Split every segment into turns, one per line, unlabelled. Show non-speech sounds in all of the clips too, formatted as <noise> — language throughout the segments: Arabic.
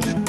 Thank you.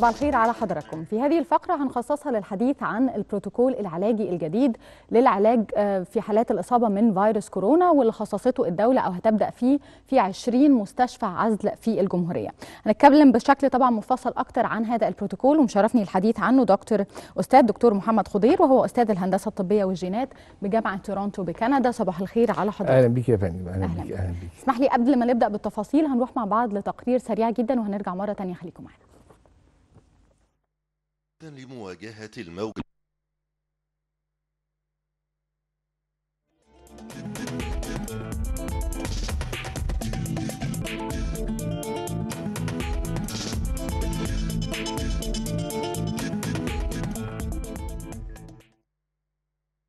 صباح الخير على حضراتكم في هذه الفقرة هنخصصها للحديث عن البروتوكول العلاجي الجديد للعلاج آه، في حالات الإصابة من فيروس كورونا واللي خصصته الدولة أو هتبدأ فيه في 20 مستشفى عزل في الجمهورية هنتكلم بشكل طبعا مفصل أكتر عن هذا البروتوكول ومشرفني الحديث عنه دكتور أستاذ دكتور محمد خضير وهو أستاذ الهندسة الطبية والجينات بجامعة تورونتو بكندا صباح الخير على حضرتك أهلا
بك يا فندم أهلا, أهلا
بك أهلا بك
اسمح لي قبل ما نبدأ بالتفاصيل هنروح مع بعض لتقرير سريع جدا وهنرجع مرة تانية خليكم معنا
لمواجهة الموجة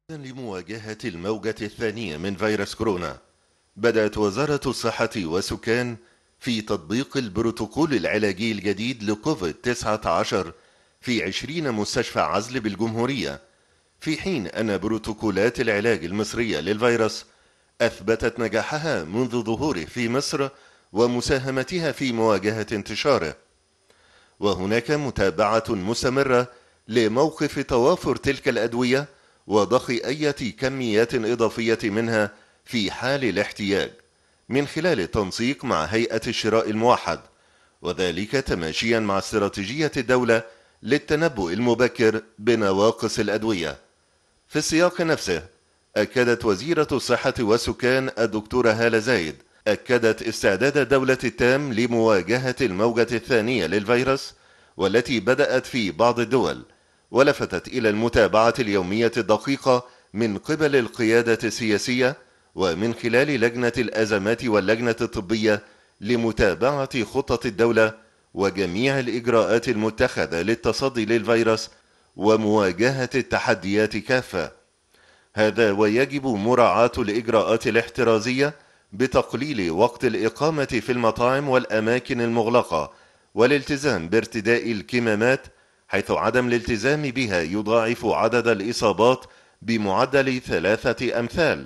لمواجهة الموجة الثانية من فيروس كورونا بدأت وزارة الصحة والسكان في تطبيق البروتوكول العلاجي الجديد لكوفيد 19 في عشرين مستشفى عزل بالجمهورية في حين أن بروتوكولات العلاج المصرية للفيروس أثبتت نجاحها منذ ظهوره في مصر ومساهمتها في مواجهة انتشاره وهناك متابعة مستمرة لموقف توافر تلك الأدوية وضخ أية كميات إضافية منها في حال الاحتياج من خلال التنسيق مع هيئة الشراء الموحد وذلك تماشيا مع استراتيجية الدولة للتنبؤ المبكر بنواقص الأدوية في السياق نفسه أكدت وزيرة الصحة والسكان الدكتورة هالة زايد أكدت استعداد الدولة التام لمواجهة الموجة الثانية للفيروس والتي بدأت في بعض الدول ولفتت إلى المتابعة اليومية الدقيقة من قبل القيادة السياسية ومن خلال لجنة الأزمات واللجنة الطبية لمتابعة خطط الدولة وجميع الإجراءات المتخذة للتصدي للفيروس ومواجهة التحديات كافة هذا ويجب مراعاة الإجراءات الاحترازية بتقليل وقت الإقامة في المطاعم والأماكن المغلقة والالتزام بارتداء الكمامات حيث عدم الالتزام بها يضاعف عدد الإصابات بمعدل ثلاثة أمثال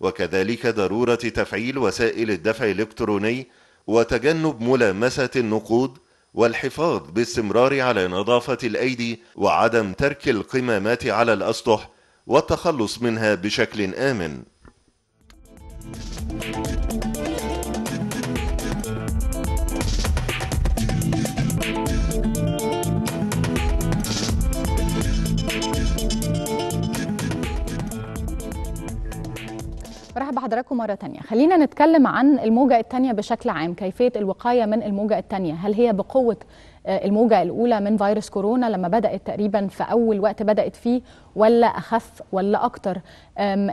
وكذلك ضرورة تفعيل وسائل الدفع الإلكتروني وتجنب ملامسة النقود والحفاظ باستمرار على نظافة الأيدي وعدم ترك القمامات على الأسطح والتخلص منها بشكل آمن
حضراتكم مرة تانية خلينا نتكلم عن الموجة التانية بشكل عام كيفية الوقاية من الموجة التانية هل هي بقوة آه، الموجة الأولى من فيروس كورونا لما بدأت تقريبا في أول وقت بدأت فيه ولا أخف ولا أكتر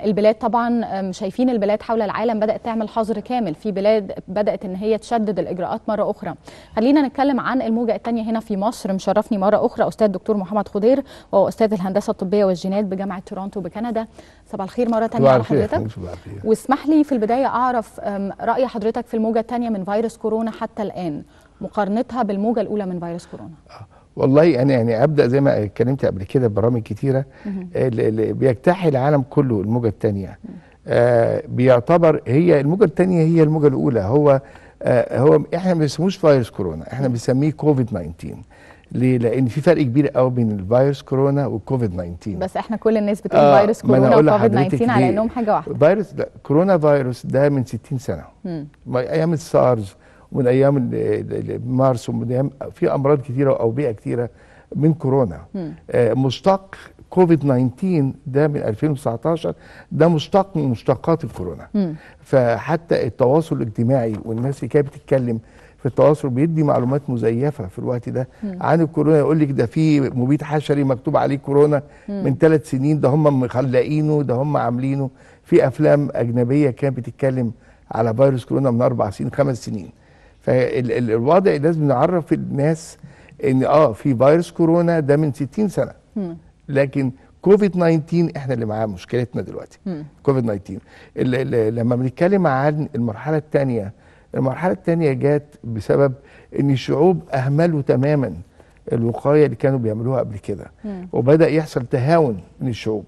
البلاد طبعا شايفين البلاد حول العالم بدأت تعمل حظر كامل في بلاد بدأت أن هي تشدد الإجراءات مرة أخرى خلينا نتكلم عن الموجة الثانية هنا في مصر مشرفني مرة أخرى أستاذ دكتور محمد خضير وهو أستاذ الهندسة الطبية والجينات بجامعة تورونتو بكندا صباح الخير مرة تانية على حضرتك واسمح لي في البداية أعرف رأي حضرتك في الموجة الثانية من فيروس كورونا حتى الآن مقارنتها بالموجه الاولى من فيروس كورونا آه،
والله انا يعني ابدا زي ما اتكلمت قبل كده ببرامج كتيره اللي آه، بيجتاح العالم كله الموجه الثانيه آه بيعتبر هي الموجه الثانيه هي الموجه الاولى هو آه هو احنا ما بنسموش فيروس كورونا احنا بنسميه كوفيد 19 ليه؟ لان في فرق كبير قوي بين الفيروس كورونا والكوفيد 19
بس احنا كل الناس
بتقول آه فيروس كورونا وكوفيد 19 على انهم حاجه واحده
فيروس لا كورونا فيروس ده من 60 سنه ايام السارز ومن ايام مارس ومن ايام في امراض كثيره واوبئه كثيره من كورونا آه مشتق كوفيد 19 ده من 2019 ده مشتق من مشتقات الكورونا م. فحتى التواصل الاجتماعي والناس اللي كانت بتتكلم في التواصل بيدي معلومات مزيفه في الوقت ده م. عن الكورونا يقول لك ده في مبيد حشري مكتوب عليه كورونا م. من ثلاث سنين ده هم مخلقينه ده هم عاملينه في افلام اجنبيه كانت بتتكلم على فيروس كورونا من اربع سنين خمس سنين فالوضع لازم نعرف الناس ان اه في فيروس كورونا ده من 60 سنه لكن كوفيد 19 احنا اللي معاه مشكلتنا دلوقتي كوفيد 19 اللي اللي لما بنتكلم عن المرحله الثانيه المرحله الثانيه جت بسبب ان الشعوب اهملوا تماما الوقايه اللي كانوا بيعملوها قبل كده وبدا يحصل تهاون من الشعوب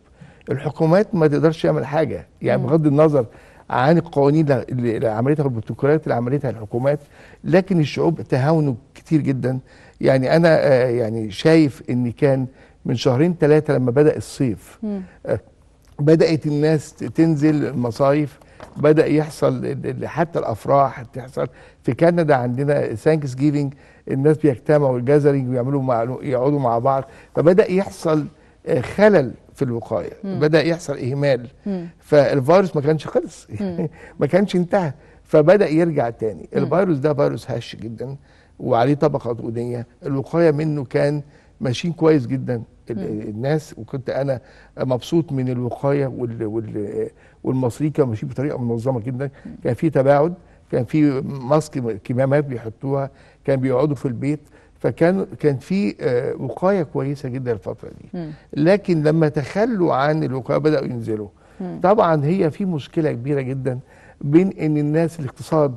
الحكومات ما تقدرش تعمل حاجه يعني بغض النظر عن القوانين اللي عملتها البروتوكولات اللي عملتها الحكومات لكن الشعوب تهاونوا كتير جدا يعني انا آه، يعني شايف ان كان من شهرين ثلاثه لما بدا الصيف آه، بدات الناس تنزل مصايف بدا يحصل حتى الافراح تحصل في كندا عندنا ثانكس جيفنج الناس بيجتمعوا الجازرينج ويعملوا مع يقعدوا مع بعض فبدا يحصل آه، خلل في الوقايه مم. بدا يحصل اهمال مم. فالفيروس ما كانش خلص <laughs> ما كانش انتهى فبدا يرجع تاني الفيروس ده فيروس هش جدا وعليه طبقه دهنيه الوقايه منه كان ماشيين كويس جدا الناس وكنت انا مبسوط من الوقايه وال وال والمصريين كانوا ماشيين بطريقه منظمه جدا كان في تباعد كان في ماسك كمامات بيحطوها كان بيقعدوا في البيت فكان كان في آه، وقايه كويسه جدا الفتره دي لكن لما تخلوا عن الوقايه بداوا ينزلوا طبعا هي في مشكله كبيره جدا بين ان الناس الاقتصاد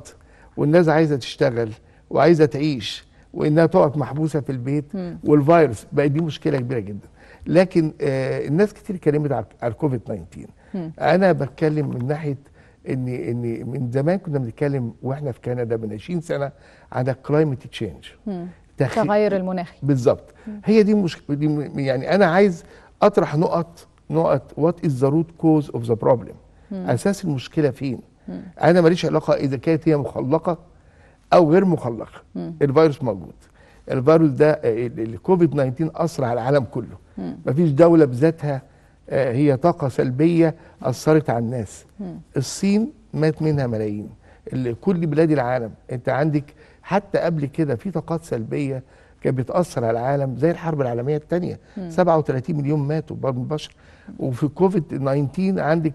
والناس عايزه تشتغل وعايزه تعيش وانها تقف محبوسه في البيت والفيروس بقى دي مشكله كبيره جدا لكن آه، الناس كتير اتكلمت على الكوفيد 19 انا بتكلم من ناحيه ان ان من زمان كنا بنتكلم واحنا في كندا من 20 سنه على كلايمت تشينج التغير المناخي بالظبط هي دي مش دي يعني انا عايز اطرح نقط نقط وات از ذا روت كوز اوف ذا بروبلم اساس المشكله فين مم. انا ماليش علاقه اذا كانت هي مخلقه او غير مخلقه مم. الفيروس موجود الفيروس ده الكوفيد 19 اثر على العالم كله مم. مفيش دوله بذاتها آه، هي طاقه سلبيه اثرت على الناس الصين مات منها ملايين كل بلاد العالم انت عندك حتى قبل كده في طاقات سلبيه كانت بتاثر على العالم زي الحرب العالميه الثانيه 37 مليون ماتوا من البشر وفي كوفيد 19 عندك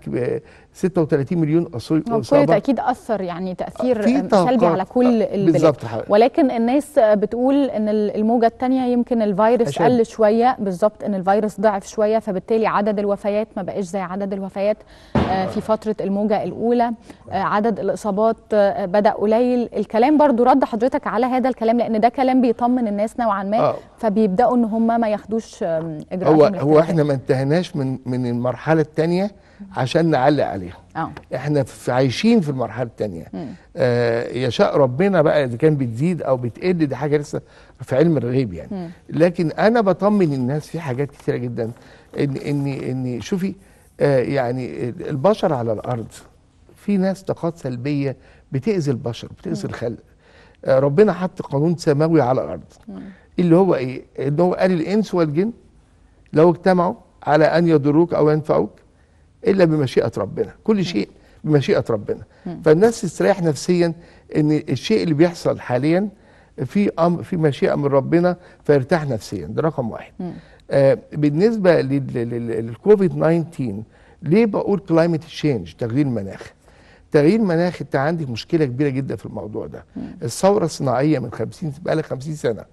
36 مليون اصابه نعم، كل تاكيد
اثر يعني تاثير سلبي على كل البلاد آه، ولكن الناس بتقول ان الموجه الثانيه يمكن الفيروس قل شويه بالظبط ان الفيروس ضعف شويه فبالتالي عدد الوفيات ما بقاش زي عدد الوفيات آه، في آه. فتره الموجه الاولى عدد الاصابات بدا قليل الكلام برضو رد حضرتك على هذا الكلام لان ده كلام بيطمن الناس نوعا ما فبيبداوا ان هم ما ياخدوش اجراءات هو هو احنا ما
انتهيناش من من المرحله الثانيه عشان نعلق عليها أوه. احنا في عايشين في المرحله الثانيه آه يشاء ربنا بقى اذا كان بتزيد او بتقل دي حاجه لسه في علم الغيب يعني مم. لكن انا بطمن الناس في حاجات كثيره جدا ان ان ان شوفي آه يعني البشر على الارض في ناس طاقات سلبيه بتاذي البشر بتاذي الخلق آه ربنا حط قانون سماوي على الارض مم. اللي هو ايه ان هو قال الانس والجن لو اجتمعوا على ان يضروك او ينفعوك الا بمشيئه ربنا كل شيء بمشيئه ربنا فالناس تستريح نفسيا ان الشيء اللي بيحصل حاليا في أم في مشيئه من ربنا فيرتاح نفسيا ده رقم واحد آه بالنسبه للكوفيد 19 ليه بقول كلايمت تشينج تغيير المناخ تغيير المناخ انت عندك مشكله كبيره جدا في الموضوع ده الثوره الصناعيه من 50 بقى لها 50 سنه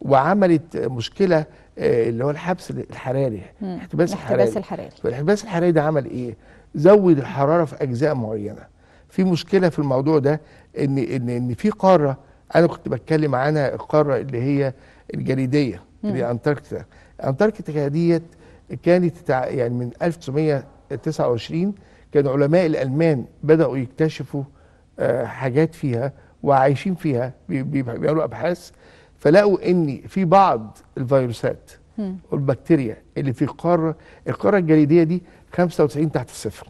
وعملت مشكله آه، اللي هو الحبس الحراري
الاحتباس الحراري الاحتباس الحراري
فالاحتباس الحراري ده عمل ايه؟ زود الحراره في اجزاء معينه في مشكله في الموضوع ده ان ان ان في قاره انا كنت بتكلم عنها القاره اللي هي الجليديه اللي انتاركتيكا انتاركتيكا ديت كانت يعني من 1929 كان علماء الالمان بداوا يكتشفوا آه، حاجات فيها وعايشين فيها بيعملوا ابحاث فلقوا ان في بعض الفيروسات والبكتيريا اللي في القاره القاره الجليديه دي 95 تحت الصفر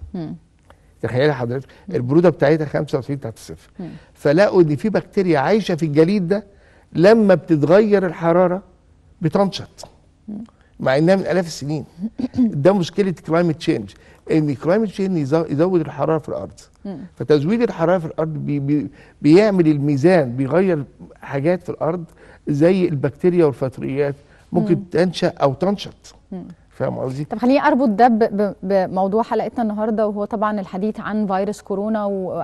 تخيلي حضرتك البروده بتاعتها 95 تحت الصفر فلقوا ان في بكتيريا عايشه في الجليد ده لما بتتغير الحراره بتنشط مع انها من الاف السنين <coughs> ده مشكله كلايمت تشينج ان كلايمت تشينج يزود الحراره في الارض فتزويد الحراره في الارض بي بي بيعمل الميزان بيغير حاجات في الارض زي البكتيريا والفطريات ممكن مم. تنشا او تنشط فاهم قصدي؟ طب
خليني اربط ده بموضوع حلقتنا النهارده وهو طبعا الحديث عن فيروس كورونا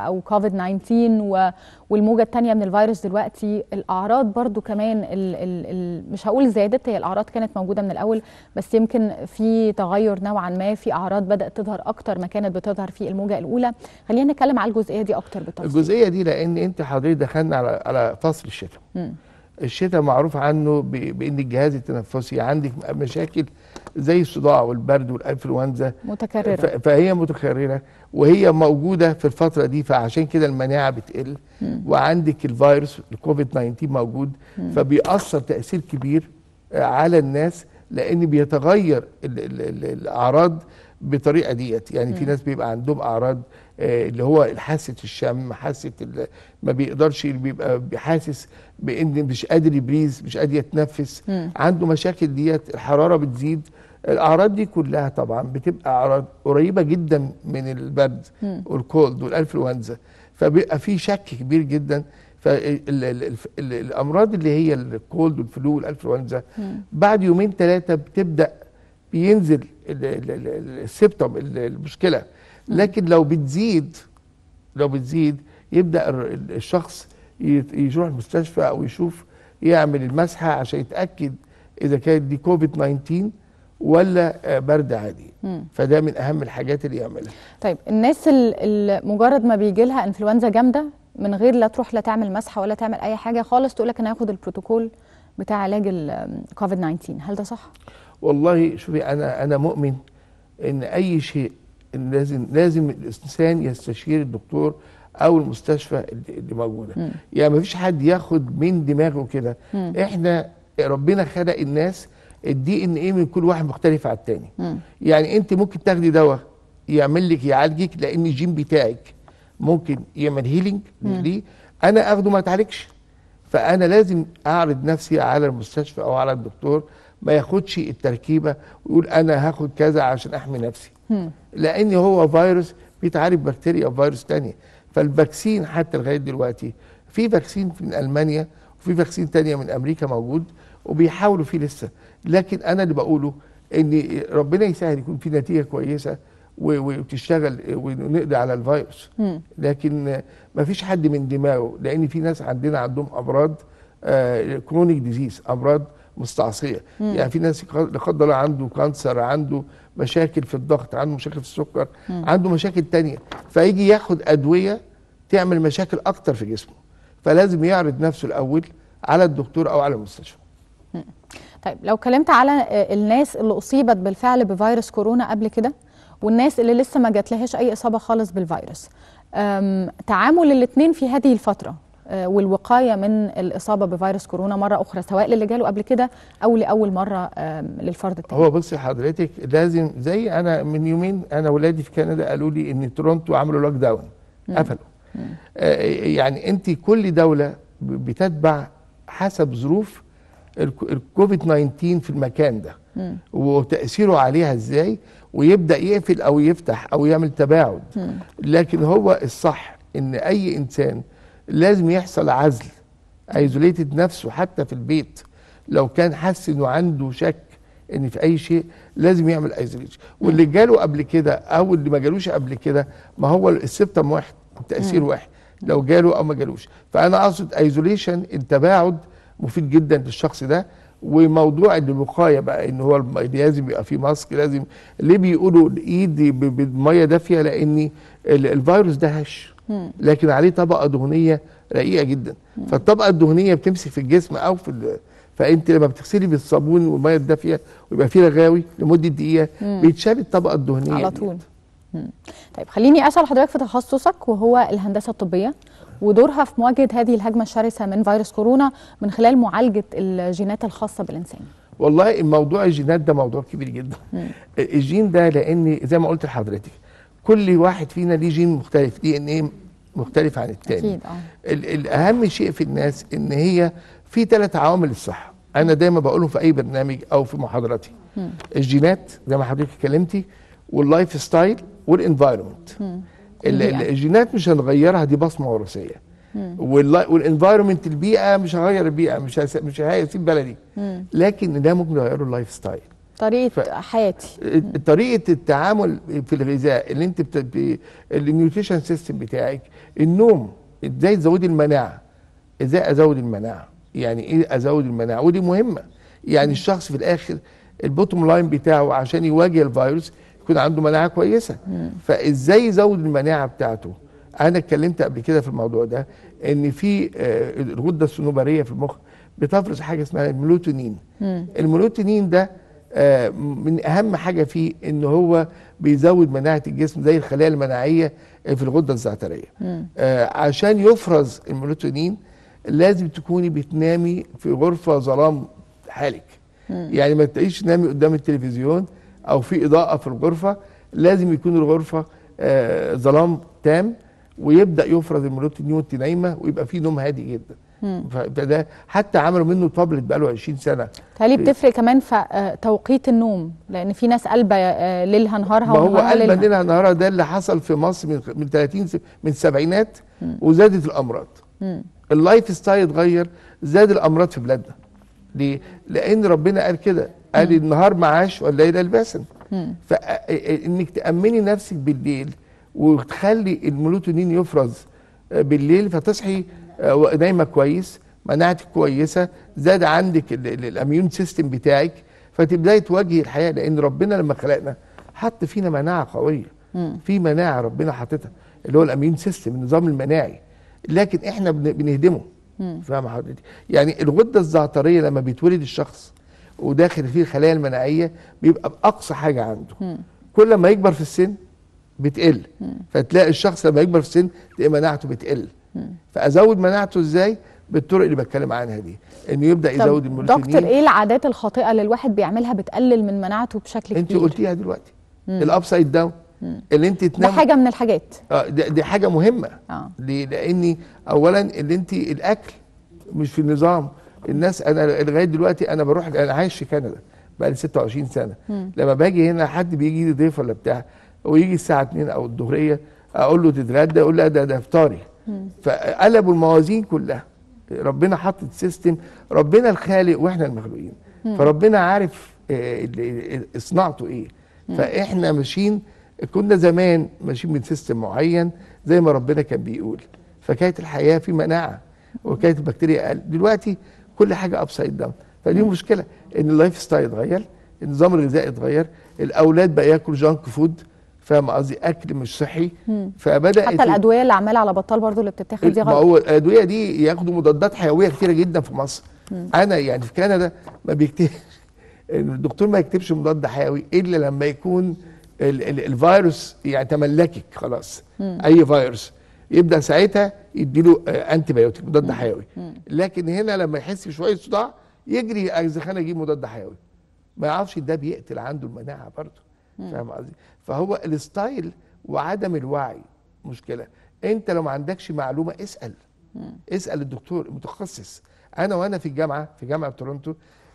او كوفيد 19 والموجه الثانيه من الفيروس دلوقتي الاعراض برضو كمان الـ الـ الـ مش هقول زادت هي الاعراض كانت موجوده من الاول بس يمكن في تغير نوعا ما في اعراض بدات تظهر اكتر ما كانت بتظهر في الموجه الاولى خلينا نتكلم على الجزئيه دي اكتر بالتفصيل
الجزئيه دي لان انت حضرتك دخلنا على على فصل الشتاء الشتاء معروف عنه بان الجهاز التنفسي عندك مشاكل زي الصداع والبرد والانفلونزا متكرره فهي متكرره وهي موجوده في الفتره دي فعشان كده المناعه بتقل م. وعندك الفيروس الكوفيد 19 موجود م. فبيأثر تاثير كبير على الناس لان بيتغير الاعراض بطريقه ديت يعني م. في ناس بيبقى عندهم اعراض آه، اللي هو حاسه الشم حاسه ما بيقدرش بيبقى حاسس بان مش قادر يبريز مش قادر يتنفس عنده مشاكل ديت الحراره بتزيد الاعراض دي كلها طبعا بتبقى اعراض قريبه جدا من البرد والكولد والانفلونزا فبيبقى في شك كبير جدا فالامراض اللي هي الكولد والفلو والانفلونزا بعد يومين ثلاثه بتبدا بينزل السبتم المشكله لكن لو بتزيد لو بتزيد يبدا الشخص يروح المستشفى او يشوف يعمل المسحه عشان يتاكد اذا كانت دي كوفيد 19 ولا آه، برد عادي مم. فده من اهم الحاجات اللي يعملها
طيب الناس اللي مجرد ما بيجي لها انفلونزا جامده من غير لا تروح لا تعمل مسحه ولا تعمل اي حاجه خالص تقول لك انا هاخد البروتوكول بتاع علاج الكوفيد 19 هل ده صح
والله شوفي انا انا مؤمن ان اي شيء لازم لازم الانسان يستشير الدكتور او المستشفى اللي موجوده يعني ما فيش حد ياخد من دماغه كده احنا ربنا خلق الناس الدي ان ايه من كل واحد مختلف عن التاني يعني انت ممكن تاخدي دواء يعمل لك يعالجك لان الجين بتاعك ممكن يعمل هيلينج ليه انا اخده ما اتعالجش فانا لازم اعرض نفسي على المستشفى او على الدكتور ما ياخدش التركيبه ويقول انا هاخد كذا عشان احمي نفسي لان هو فيروس بيتعالج بكتيريا او فيروس تانية فالباكسين حتى لغايه دلوقتي في فاكسين من المانيا وفي فاكسين تانية من امريكا موجود وبيحاولوا فيه لسه لكن انا اللي بقوله ان ربنا يسهل يكون في نتيجه كويسه وتشتغل ونقضي على الفيروس لكن ما فيش حد من دماغه لان في ناس عندنا عندهم امراض كرونيك آه، ديزيز امراض مستعصيه مم. يعني في ناس لا قدر الله عنده كانسر عنده مشاكل في الضغط عنده مشاكل في السكر مم. عنده مشاكل تانية فيجي ياخد ادويه تعمل مشاكل اكتر في جسمه فلازم يعرض نفسه الاول على الدكتور او على المستشفى مم.
طيب لو كلمت على آه، الناس اللي اصيبت بالفعل بفيروس كورونا قبل كده والناس اللي لسه ما جاتلهاش اي اصابه خالص بالفيروس تعامل الاثنين في هذه الفتره آه، والوقايه من الاصابه بفيروس كورونا مره اخرى سواء للي جاله قبل كده او لاول مره للفرد
التاني هو بصي حضرتك لازم زي انا من يومين انا ولادي في كندا قالوا لي ان تورونتو عملوا لوك داون قفلوا آه، يعني انت كل دوله بتتبع حسب ظروف الكوفيد 19 في المكان ده مم. وتاثيره عليها ازاي ويبدا يقفل او يفتح او يعمل تباعد مم. لكن هو الصح ان اي انسان لازم يحصل عزل ايزوليتد نفسه حتى في البيت لو كان حس انه عنده شك ان في اي شيء لازم يعمل ايزوليشن واللي جاله قبل كده او اللي ما جالوش قبل كده ما هو السبتم واحد التاثير واحد لو جاله او ما جالوش فانا اقصد ايزوليشن التباعد مفيد جدا للشخص ده وموضوع الوقايه بقى ان هو لازم يبقى في ماسك لازم ليه بيقولوا الايد بالميه دافيه لان الفيروس ده هش لكن عليه طبقه دهنيه رقيقه جدا فالطبقه الدهنيه بتمسك في الجسم او في فانت لما بتغسلي بالصابون والميه الدافيه ويبقى فيه رغاوي لمده دقيقه بيتشال الطبقه الدهنيه على طول
طيب خليني اسال حضرتك في تخصصك وهو الهندسه الطبيه ودورها في مواجهه هذه الهجمه الشرسه من فيروس كورونا من خلال معالجه الجينات الخاصه بالانسان
والله موضوع الجينات ده موضوع كبير جدا الجين ده لان زي ما قلت لحضرتك كل واحد فينا ليه جين مختلف دي ان ايه مختلف عن التاني اكيد اه الاهم شيء في الناس ان هي في ثلاث عوامل الصحه انا دايما بقولهم في اي برنامج او في محاضراتي م. الجينات زي ما حضرتك اتكلمتي واللايف ستايل والانفايرمنت الجينات مش هنغيرها دي بصمه وراثيه والانفايرمنت البيئه مش هغير البيئه مش مش هسيب بلدي لكن ده ممكن يغيره اللايف ستايل طريقه ف... حياتي طريقه التعامل في الغذاء اللي انت بت... النيوتريشن سيستم بتاعك النوم ازاي تزودي المناعه ازاي ازود المناعه يعني ايه ازود المناعه ودي مهمه يعني الشخص في الاخر البوتوم لاين بتاعه عشان يواجه الفيروس يكون عنده مناعه كويسه فازاي يزود المناعه بتاعته انا اتكلمت قبل كده في الموضوع ده ان في آه، الغده الصنوبريه في المخ بتفرز حاجه اسمها الميلوتونين الميلوتونين ده آه، من اهم حاجه فيه ان هو بيزود مناعه الجسم زي الخلايا المناعيه في الغده الزعتريه آه، عشان يفرز الميلاتونين لازم تكوني بتنامي في غرفه ظلام حالك يعني ما تعيش تنامي قدام التلفزيون او في اضاءه في الغرفه لازم يكون الغرفه آه، ظلام تام ويبدا يفرز الميلاتونين نايمه ويبقى في نوم هادئ جدا فده حتى عملوا منه تابلت بقاله 20 سنه تالي بتفرق
كمان في آه، توقيت النوم لان في ناس قلبه آه، ليلها نهارها ما هو
قلبه ليلها نهارها ده اللي حصل في مصر من من 30 من السبعينات وزادت الامراض اللايف ستايل اتغير زاد الامراض في بلادنا ليه؟ لان ربنا قال كده قال النهار معاش والليل الباسن فانك تامني نفسك بالليل وتخلي الملوتونين يفرز آه، بالليل فتصحي آه، نايمه كويس مناعتك كويسه زاد عندك الاميون سيستم بتاعك فتبداي تواجهي الحياه لان ربنا لما خلقنا حط فينا مناعه قويه في مناعه ربنا حطتها اللي هو الاميون سيستم النظام المناعي لكن احنا بنهدمه فاهم حضرتك يعني الغده الزعتريه لما بيتولد الشخص وداخل فيه الخلايا المناعيه بيبقى باقصى حاجه عنده كل ما يكبر في السن بتقل فتلاقي الشخص لما يكبر في السن تلاقي مناعته بتقل فازود مناعته ازاي بالطرق اللي بتكلم عنها دي انه يبدا يزود المولتينين دكتور ايه
العادات الخاطئه اللي الواحد بيعملها بتقلل من مناعته بشكل كبير انت قلتيها
دلوقتي الابسايد داون اللي انت تنام ده حاجه من الحاجات اه دي حاجه مهمه آه. لاني اولا اللي انت الاكل مش في النظام الناس انا لغايه دلوقتي انا بروح انا عايش في كندا بقى لي 26 سنه مم. لما باجي هنا حد بيجي لي ضيف ولا بتاع ويجي الساعه 2 او الظهريه اقول له تتغدى يقول لا ده ده افطاري فقلبوا الموازين كلها ربنا حاطط سيستم ربنا الخالق واحنا المخلوقين فربنا عارف آه، صناعته ايه فاحنا ماشيين كنا زمان ماشيين من سيستم معين زي ما ربنا كان بيقول فكانت الحياه في مناعه وكانت البكتيريا اقل دلوقتي كل حاجه ابسايد داون فدي مشكله ان اللايف ستايل اتغير النظام الغذائي اتغير الاولاد بقى ياكلوا جانك فود فاهم قصدي اكل مش صحي فبدات حتى الادويه
اللي عماله على بطال برضو اللي بتتاخد دي غلط ما هو
الادويه دي ياخدوا مضادات حيويه كثيره جدا في مصر مم. انا يعني في كندا ما بيكتبش <laughs> الدكتور ما يكتبش مضاد حيوي الا لما يكون ال ال الفيروس يعني تملكك خلاص مم. اي فيروس يبدا ساعتها يديله انتي بايوتيك مضاد حيوي لكن هنا لما يحس بشويه صداع يجري الزخانه يجيب مضاد حيوي ما يعرفش ده بيقتل عنده المناعه برضه فاهم قصدي فهو الستايل وعدم الوعي مشكله انت لو ما عندكش معلومه اسال مم. اسال الدكتور المتخصص انا وانا في الجامعه في جامعه تورنتو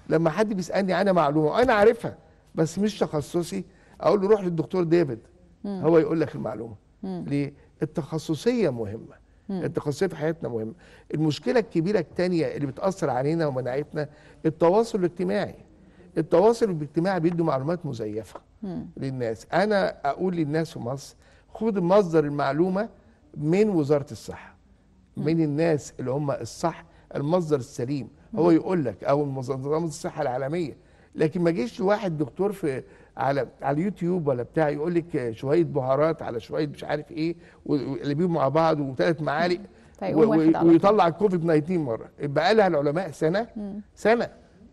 لما حد بيسالني عن معلومه وانا عارفها بس مش تخصصي اقول له روح للدكتور ديفيد هو يقول لك المعلومه مم. ليه التخصصيه مهمه التخصصيه في حياتنا مهمه المشكله الكبيره الثانيه اللي بتاثر علينا ومناعتنا التواصل الاجتماعي التواصل الاجتماعي بيدي معلومات مزيفه للناس انا اقول للناس في مصر خد مصدر المعلومه من وزاره الصحه من الناس اللي هم الصح المصدر السليم هو يقول لك او منظمه الصحه العالميه لكن ما جيش واحد دكتور في على على اليوتيوب ولا بتاع يقول لك شويه بهارات على شويه مش عارف ايه بيهم مع بعض وثلاث معالق طيب، ويطلع الكوفيد 19 مره بقى لها العلماء سنه سنه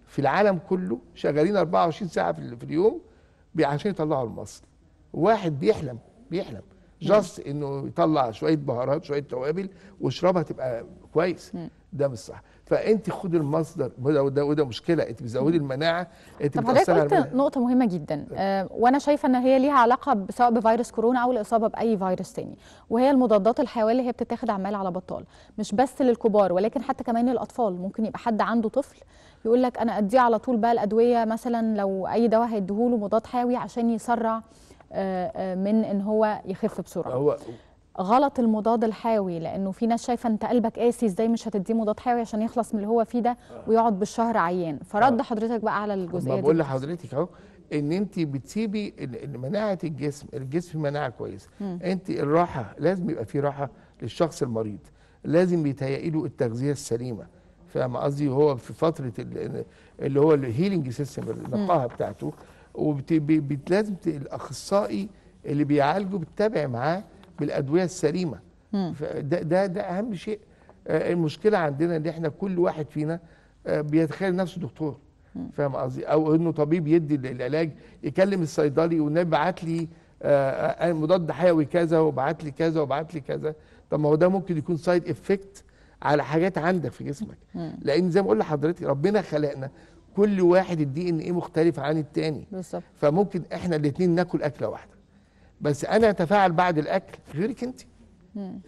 في العالم كله شغالين 24 ساعه في اليوم عشان يطلعوا المصل واحد بيحلم بيحلم نعم. جاست انه يطلع شويه بهارات شويه توابل واشربها تبقى كويس ده مش صح فانت خدي المصدر وده وده, وده مشكله انت بتزودي المناعه انت طب حضرتك قلت
نقطه مهمه جدا أه وانا شايفه ان هي ليها علاقه سواء بفيروس كورونا او الاصابه باي فيروس ثاني وهي المضادات الحيويه اللي هي بتتاخد عمال على بطال مش بس للكبار ولكن حتى كمان للاطفال ممكن يبقى حد عنده طفل يقول لك انا اديه على طول بقى الادويه مثلا لو اي دواء هيديهوله مضاد حيوي عشان يسرع آه، آه، من ان هو يخف بسرعه هو غلط المضاد الحيوي لانه في ناس شايفه انت قلبك قاسي ازاي مش هتديه مضاد حيوي عشان يخلص من اللي هو فيه ده ويقعد بالشهر عيان فرد أه. حضرتك بقى على الجزئيه دي بقول
لحضرتك اهو ان انت بتسيبي مناعه الجسم الجسم مناعه كويسه انت الراحه لازم يبقى في راحه للشخص المريض لازم يتهيئ له التغذيه السليمه فاهم قصدي هو في فتره اللي هو الهيلينج سيستم النقاهه بتاعته لازم الاخصائي اللي بيعالجه بتتابع معاه بالادويه السليمه ده, ده ده اهم شيء آه، المشكله عندنا ان احنا كل واحد فينا آه، بيتخيل نفسه دكتور فاهم قصدي او انه طبيب يدي العلاج يكلم الصيدلي والنبي بعت لي آه، مضاد حيوي كذا وبعت لي كذا وبعت لي كذا طب ما هو ده ممكن يكون سايد افكت على حاجات عندك في جسمك لان زي ما اقول لحضرتك ربنا خلقنا كل واحد الدي ان ايه مختلف عن التاني بالظبط فممكن احنا الاثنين ناكل اكله واحده بس انا اتفاعل بعد الاكل غيرك انت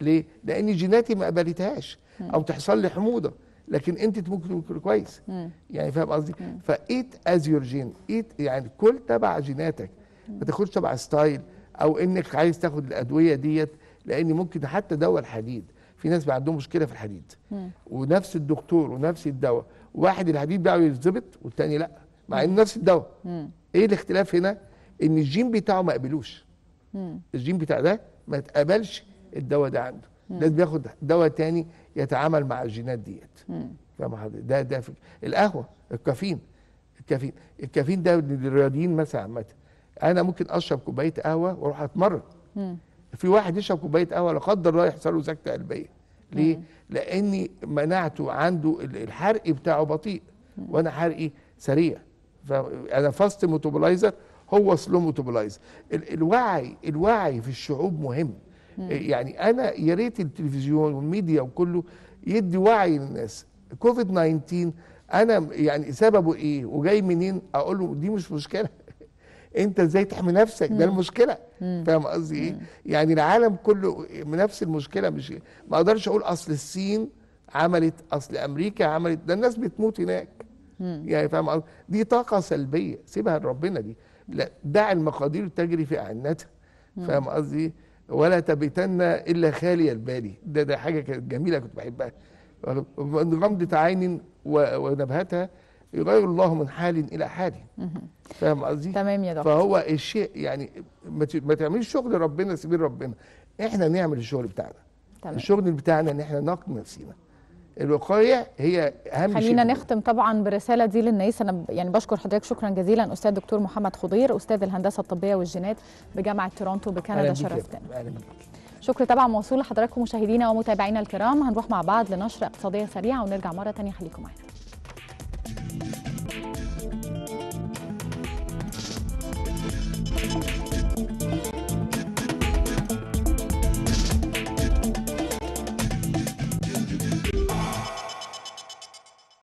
ليه لان جيناتي ما قبلتهاش او تحصل لي حموضه لكن انت ممكن تكون كويس يعني فاهم قصدي فايت از يور جين ايت يعني كل تبع جيناتك ما تاخدش تبع ستايل او انك عايز تاخد الادويه ديت لان ممكن حتى دواء الحديد في ناس بقى عندهم مشكله في الحديد ونفس الدكتور ونفس الدواء واحد الحديد بتاعه يتظبط والتاني لا مع انه نفس الدواء ايه الاختلاف هنا ان الجين بتاعه ما قبلوش الجين بتاع ده ما اتقبلش الدواء ده عنده لازم ياخد دواء تاني يتعامل مع الجينات ديت فاهم حضرتك ده ده في القهوه الكافيين الكافيين الكافيين ده للرياضيين مثلا عامه انا ممكن اشرب كوبايه قهوه واروح اتمرن في واحد يشرب كوبايه قهوه لا قدر الله يحصل له سكته قلبيه ليه؟ مم. لاني مناعته عنده الحرق بتاعه بطيء وانا حرقي سريع فانا فاست متوبلايزر هو سلو موتوبلايز الوعي الوعي في الشعوب مهم إيه، يعني انا يا ريت التلفزيون والميديا وكله يدي وعي للناس كوفيد 19 انا يعني سببه ايه وجاي منين اقول له دي مش مشكله <laughs> انت ازاي تحمي نفسك ده المشكله فاهم قصدي ايه يعني العالم كله نفس المشكله مش ما اقدرش اقول اصل الصين عملت اصل امريكا عملت ده الناس بتموت هناك يعني فاهم دي طاقه سلبيه سيبها لربنا دي لا دع المقادير تجري في أعنتها فاهم قصدي ولا تبتن إلا خالي البالي ده ده حاجة كانت جميلة كنت بحبها غمضة عين ونبهتها يغير الله من حال إلى حال فاهم قصدي؟ تمام يا دكتور فهو الشيء يعني ما تعملش شغل ربنا سبيل ربنا احنا نعمل الشغل بتاعنا تمام. الشغل بتاعنا ان احنا نقنع نفسنا الوقايه هي اهم شيء خلينا
نختم طبعا برساله دي للناس انا يعني بشكر حضرتك شكرا جزيلا استاذ دكتور محمد خضير استاذ الهندسه الطبيه والجينات بجامعه تورونتو بكندا شرفتنا شكرا طبعا موصول لحضراتكم مشاهدينا ومتابعينا الكرام هنروح مع بعض لنشر اقتصاديه سريعه ونرجع مره ثانيه خليكم معانا